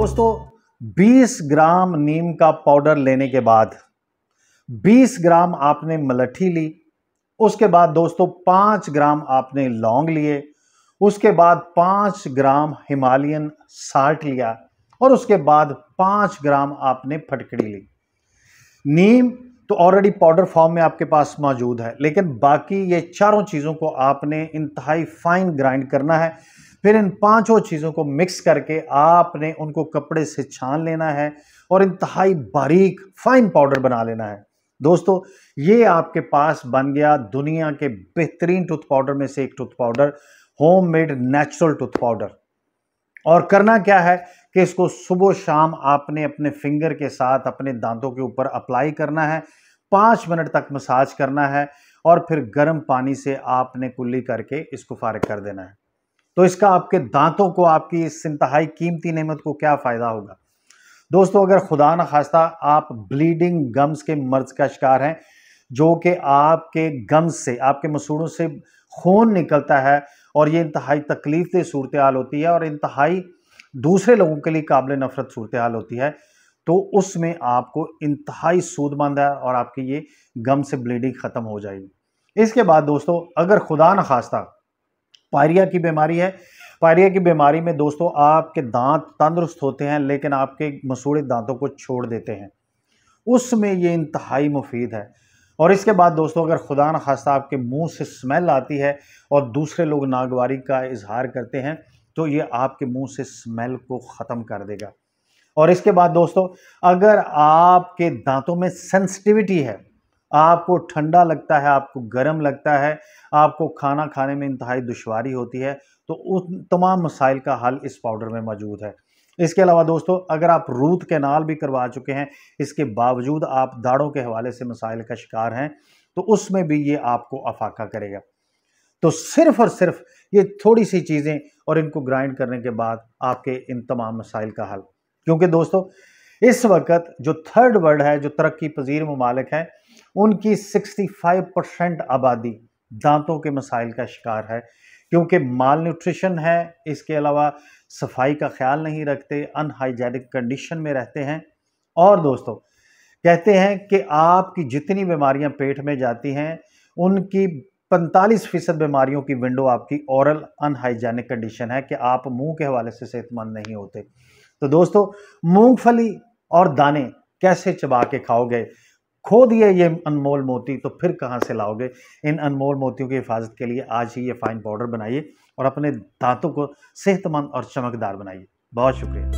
दोस्तों 20 ग्राम नीम का पाउडर लेने के बाद 20 ग्राम आपने मलठी ली उसके बाद दोस्तों 5 ग्राम आपने लौंग लिए उसके बाद 5 ग्राम हिमालयन साल्ट लिया और उसके बाद 5 ग्राम आपने फटकड़ी ली नीम तो ऑलरेडी पाउडर फॉर्म में आपके पास मौजूद है लेकिन बाकी ये चारों चीज़ों को आपने इंतहाई फाइन ग्राइंड करना है फिर इन पांचों चीज़ों को मिक्स करके आपने उनको कपड़े से छान लेना है और इंतहाई बारीक फाइन पाउडर बना लेना है दोस्तों ये आपके पास बन गया दुनिया के बेहतरीन टूथ पाउडर में से एक tooth powder homemade natural tooth powder और करना क्या है कि इसको सुबह शाम आपने अपने फिंगर के साथ अपने दांतों के ऊपर अप्लाई करना है पाँच मिनट तक मसाज करना है और फिर गर्म पानी से आपने कुल्ली करके इसको फारग कर देना है तो इसका आपके दांतों को आपकी इस इंतहाई कीमती नेमत को क्या फ़ायदा होगा दोस्तों अगर खुदा न खास्ता आप ब्लीडिंग गम्स के मर्ज का शिकार हैं जो कि आपके गम्स से आपके मसूड़ों से खून निकलता है और ये इंतहाई तकलीफ दे सूरत हाल होती है और इंतहाई दूसरे लोगों के लिए काबिल नफरत सूरत हाल होती है तो उसमें आपको इंतहाई सूदमंद है और आपकी ये गम से ब्लीडिंग ख़त्म हो जाएगी इसके बाद दोस्तों अगर खुदा न खास्ता पायरिया की बीमारी है पायरिया की बीमारी में दोस्तों आपके दांत तंदुरुस्त होते हैं लेकिन आपके मसूड़े दांतों को छोड़ देते हैं उसमें ये इंतहाई मुफीद है और इसके बाद दोस्तों अगर खुदा न खास्ता आपके मुंह से स्मेल आती है और दूसरे लोग नागवारी का इजहार करते हैं तो ये आपके मुंह से स्मेल को ख़त्म कर देगा और इसके बाद दोस्तों अगर आपके दांतों में सेंसिटिविटी है आपको ठंडा लगता है आपको गर्म लगता है आपको खाना खाने में इंतहाई दुशारी होती है तो उन तमाम मसाइल का हल इस पाउडर में मौजूद है इसके अलावा दोस्तों अगर आप रूत कैनाल भी करवा चुके हैं इसके बावजूद आप दाढ़ों के हवाले से मसाइल का शिकार हैं तो उसमें भी ये आपको अफाका करेगा तो सिर्फ और सिर्फ ये थोड़ी सी चीज़ें और इनको ग्राइंड करने के बाद आपके इन तमाम मसाइल का हल क्योंकि दोस्तों इस वक्त जो थर्ड वर्ल्ड है जो तरक्की पजीर ममालिक हैं उनकी 65 परसेंट आबादी दांतों के मसाइल का शिकार है क्योंकि माल न्यूट्रिशन है इसके अलावा सफाई का ख्याल नहीं रखते अनहाइजेनिक कंडीशन में रहते हैं और दोस्तों कहते हैं कि आपकी जितनी बीमारियां पेट में जाती हैं उनकी पैंतालीस फीसद बीमारियों की विंडो आपकी औरल अनहाइजेनिक कंडीशन है कि आप मुंह के हवाले से सेहतमंद नहीं होते तो दोस्तों मूंगफली और दाने कैसे चबा के खाओगे खो दिए ये अनमोल मोती तो फिर कहाँ से लाओगे इन अनमोल मोतियों की हिफाजत के लिए आज ही ये फाइन पाउडर बनाइए और अपने दांतों को सेहतमंद और चमकदार बनाइए बहुत शुक्रिया